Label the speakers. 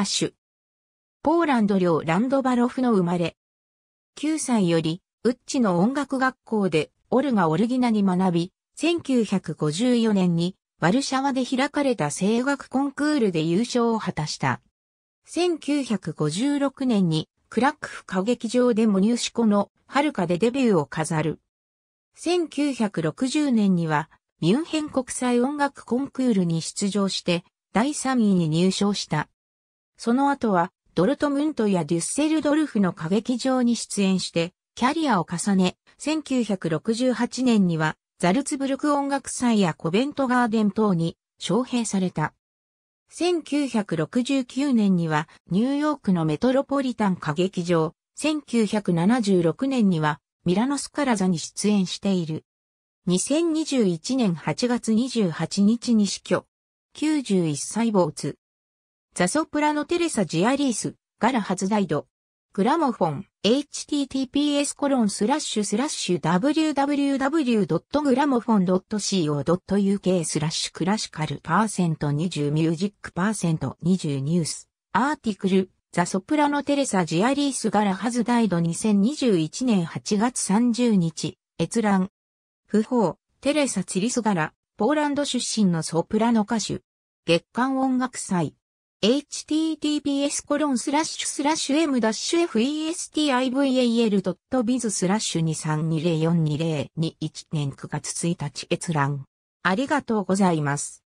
Speaker 1: 歌手。ポーランド領ランドバロフの生まれ。9歳より、ウッチの音楽学校でオルガ・オルギナに学び、1954年にワルシャワで開かれた声楽コンクールで優勝を果たした。1956年にクラックフ歌劇場でも入試コの遥かでデビューを飾る。1960年にはミュンヘン国際音楽コンクールに出場して第3位に入賞した。その後は、ドルトムントやデュッセルドルフの歌劇場に出演して、キャリアを重ね、1968年には、ザルツブルク音楽祭やコベントガーデン等に招聘された。1969年にはニューヨークのメトロポリタン歌劇場、1976年にはミラノスカラザに出演している。2021年8月28日に死去。91歳没。ザソプラノテレサ・ジアリース、ガラダイド。グラモフォン、https コロンスラッシュスラッシュ www.gramophone.co.uk スラッシュクラシカルパーセント20ミュージックパーセント20ニュースアーティクルザ・ソプラノ・テレサ・ジアリース・ガラ・ハズ・ダイド2021年8月30日、閲覧。不法、テレサ・チリス・ガラ、ポーランド出身のソプラノ歌手。月間音楽祭、https m-festival.biz スラッシュ23204202 1年9月1日閲覧。ありがとうございます。